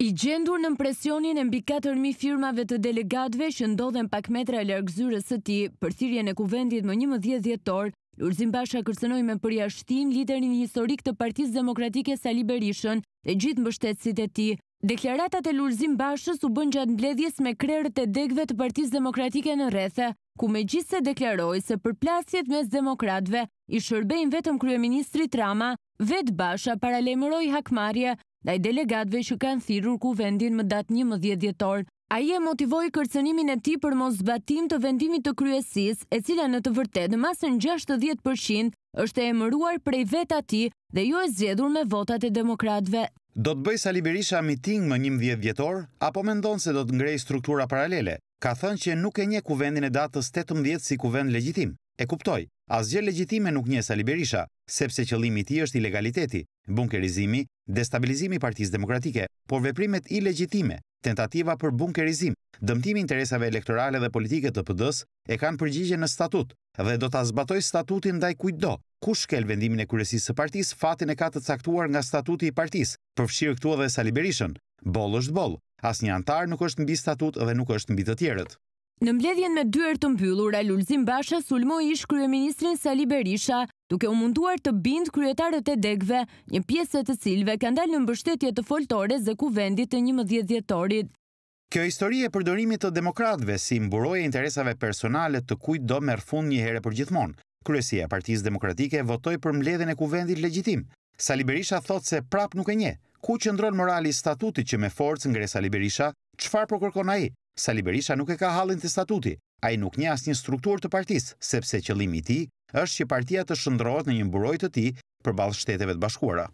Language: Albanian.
I gjendur në presionin e mbi 4.000 firmave të delegatve që ndodhen pak metra e lërgëzyrës së ti, thirje në kuvendit më një më dhjetë djetor, Lurzim Basha kërsenoj me përjashtim liderin historik të partiz demokratike Sali Berishën dhe gjithë mbështetësit e ti. Deklaratat e Lurzim Bashës u bën gjatë mbledhjes me krerët e degve të partiz demokratike në rethe, ku me gjithse deklaroj se përplasjet mes demokratve i shërbejnë vetëm Kryeministri Trama, vetë Basha paralemëroj hakmarje dhe i delegatve që kanë thirur ku vendin më datë një mëdhjet djetor. A i e motivoj kërcenimin e ti për mos zbatim të vendimit të kryesis, e cila në të vërtet në masën 60% është e mëruar prej vetë ati dhe ju jo e zjedhur me votat e demokratve. Do të bëj Sali Berisha miting më një mëdhjet djetor, apo me ndonë se do të ngrej struktura paralele? Ka thënë që nuk e nje ku vendin e datës 18 si ku vend legjitim. E kuptoj, asgjë legjitime nuk nje Sali Berisha, sepse qëllimi ti është ilegaliteti, bunkerizimi, destabilizimi i Partisë Demokratike, por veprimet ilegjitime, tentativa për bunkerizim, dëmtimi interesave elektorale dhe politike të pëdës e kanë përgjigje në statut dhe do ta zbatoj statutin ndaj kujtdo. Ku shkel vendimin e kryesisë së partisë fatin e ka të caktuar nga statuti i partisë, përfshirë këtu edhe Sali Berishën, bollësh bol, boll. Asnjë antar nuk është mbi statut dhe nuk është mbi të tjerët. Në mbledhjen me dyër të mbyllur, Alulzim Basha sulmo ish kryeministrin Sali Berisha, duke u munduar të bind kryetarët e degve, një pjeset të cilve ka ndalë në mbështetje të foltore zë ku vendit të një mëdhjet djetorit. Kjo histori e përdorimit të demokratve si mburoje interesave personale të kujt do merë fund një herë për gjithmonë. Kryesia partiz demokratike votoj për mbledhjen e ku vendit legjitim. Sali Berisha thot se prap nuk e nje, ku qëndron morali statutit që me forcë ngre Sali Berisha, qëfar për po kërkon a i? Sali Berisha nuk e ka halin të statuti, a i nuk një asë një struktur të partis, sepse qëlimi ti është që partia të shëndrohet në një mburoj të ti për balë shteteve të bashkuara.